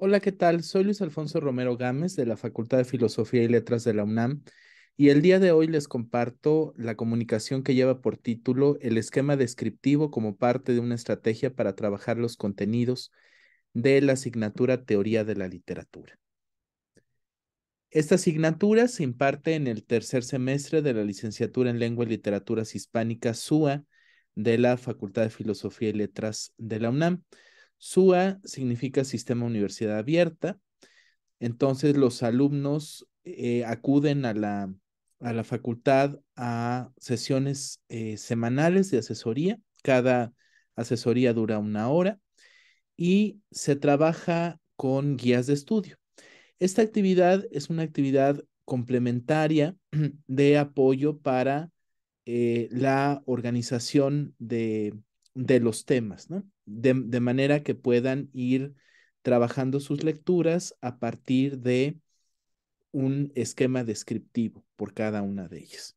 Hola, ¿qué tal? Soy Luis Alfonso Romero Gámez de la Facultad de Filosofía y Letras de la UNAM y el día de hoy les comparto la comunicación que lleva por título El esquema descriptivo como parte de una estrategia para trabajar los contenidos de la asignatura Teoría de la Literatura. Esta asignatura se imparte en el tercer semestre de la licenciatura en Lengua y Literaturas Hispánicas SUA de la Facultad de Filosofía y Letras de la UNAM. SUA significa Sistema Universidad Abierta. Entonces los alumnos eh, acuden a la, a la, facultad a sesiones eh, semanales de asesoría. Cada asesoría dura una hora y se trabaja con guías de estudio. Esta actividad es una actividad complementaria de apoyo para eh, la organización de, de los temas, ¿no? de, manera que puedan ir trabajando sus lecturas a partir de un esquema descriptivo por cada una de ellas.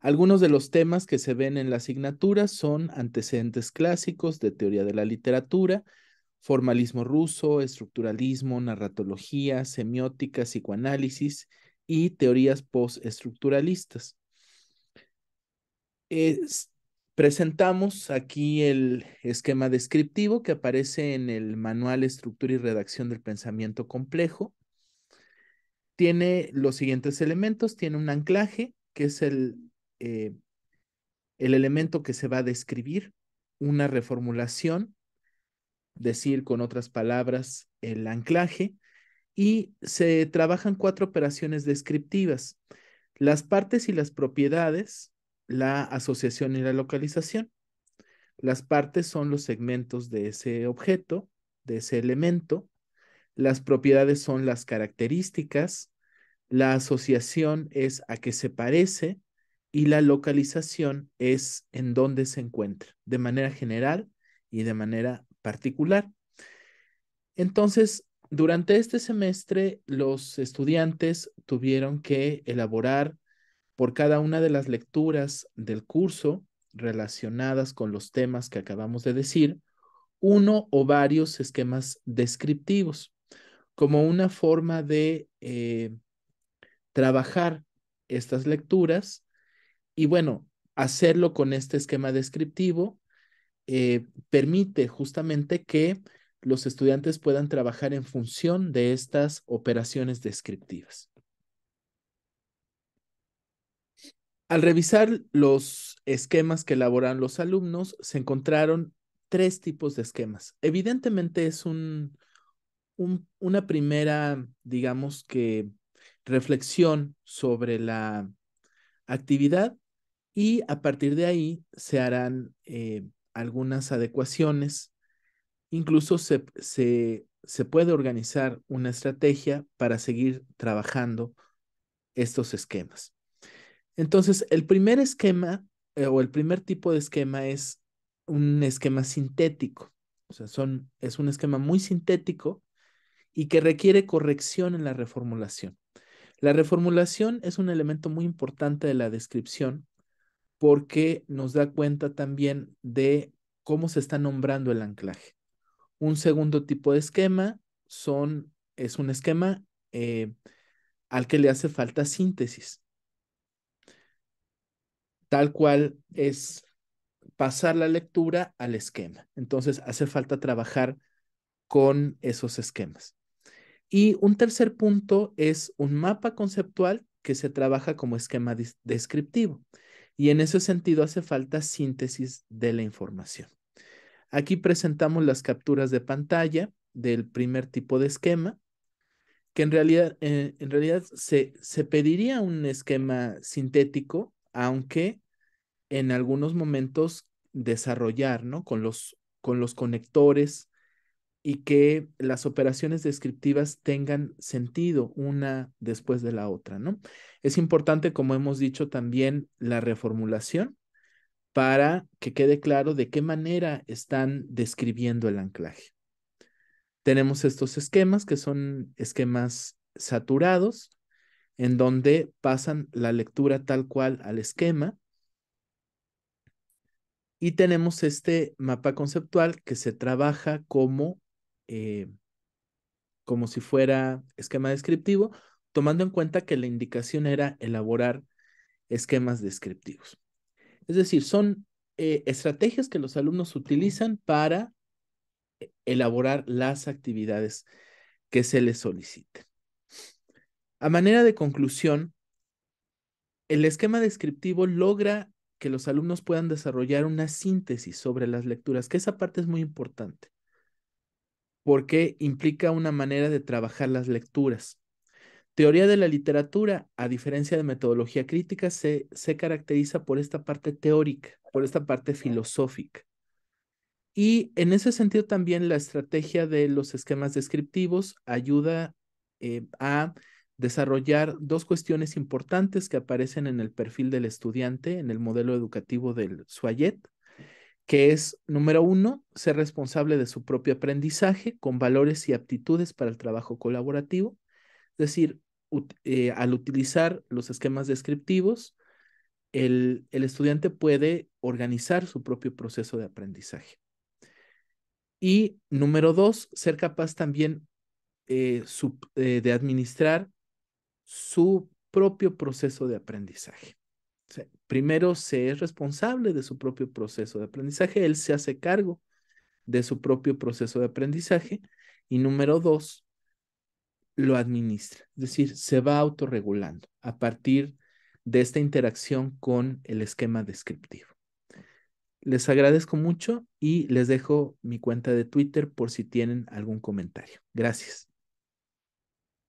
Algunos de los temas que se ven en la asignatura son antecedentes clásicos de teoría de la literatura, formalismo ruso, estructuralismo, narratología, semiótica, psicoanálisis y teorías postestructuralistas. Presentamos aquí el esquema descriptivo que aparece en el Manual Estructura y Redacción del Pensamiento Complejo. Tiene los siguientes elementos. Tiene un anclaje, que es el, eh, el elemento que se va a describir, una reformulación, decir con otras palabras, el anclaje, y se trabajan cuatro operaciones descriptivas. Las partes y las propiedades, la asociación y la localización. Las partes son los segmentos de ese objeto, de ese elemento. Las propiedades son las características. La asociación es a qué se parece y la localización es en dónde se encuentra, de manera general y de manera particular. Entonces, durante este semestre, los estudiantes tuvieron que elaborar por cada una de las lecturas del curso relacionadas con los temas que acabamos de decir, uno o varios esquemas descriptivos, como una forma de eh, trabajar estas lecturas y bueno, hacerlo con este esquema descriptivo eh, permite justamente que los estudiantes puedan trabajar en función de estas operaciones descriptivas. Al revisar los esquemas que elaboran los alumnos, se encontraron tres tipos de esquemas. Evidentemente es una primera, digamos que, reflexión sobre la actividad y a partir de ahí se harán eh, algunas adecuaciones. Incluso se puede organizar una estrategia para seguir trabajando estos esquemas. Entonces, el primer esquema eh, o el primer tipo de esquema es un esquema sintético. O sea, es un esquema muy sintético y que requiere corrección en la reformulación. La reformulación es un elemento muy importante de la descripción porque nos da cuenta también de cómo se está nombrando el anclaje. Un segundo tipo de esquema son, es un esquema eh, al que le hace falta síntesis tal cual es pasar la lectura al esquema. Entonces hace falta trabajar con esos esquemas. Y un tercer punto es un mapa conceptual que se trabaja como esquema descriptivo. Y en ese sentido hace falta síntesis de la información. Aquí presentamos las capturas de pantalla del primer tipo de esquema, que en realidad, eh, en realidad se, se pediría un esquema sintético, aunque en algunos momentos desarrollar, Con los, con los conectores y que las operaciones descriptivas tengan sentido una después de la otra, ¿no? Es importante, como hemos dicho también, la reformulación para que quede claro de qué manera están describiendo el anclaje. Tenemos estos esquemas que son esquemas saturados, en donde pasan la lectura tal cual al esquema y tenemos este mapa conceptual que se trabaja como, eh, como si fuera esquema descriptivo, tomando en cuenta que la indicación era elaborar esquemas descriptivos. Es decir, son eh, estrategias que los alumnos utilizan para elaborar las actividades que se les soliciten. A manera de conclusión, el esquema descriptivo logra que los alumnos puedan desarrollar una síntesis sobre las lecturas, que esa parte es muy importante, porque implica una manera de trabajar las lecturas. Teoría de la literatura, a diferencia de metodología crítica, se, se caracteriza por esta parte teórica, por esta parte filosófica. Y en ese sentido también la estrategia de los esquemas descriptivos ayuda eh, a desarrollar dos cuestiones importantes que aparecen en el perfil del estudiante, en el modelo educativo del Suayet, que es, número uno, ser responsable de su propio aprendizaje con valores y aptitudes para el trabajo colaborativo, es decir, eh, al utilizar los esquemas descriptivos, el, estudiante puede organizar su propio proceso de aprendizaje. Y número dos, ser capaz también eh, eh, de administrar su propio proceso de aprendizaje. primero se es responsable de su propio proceso de aprendizaje, él se hace cargo de su propio proceso de aprendizaje y número dos, lo administra, es decir, se va autorregulando a partir de esta interacción con el esquema descriptivo. Les agradezco mucho y les dejo mi cuenta de Twitter por si tienen algún comentario. Gracias.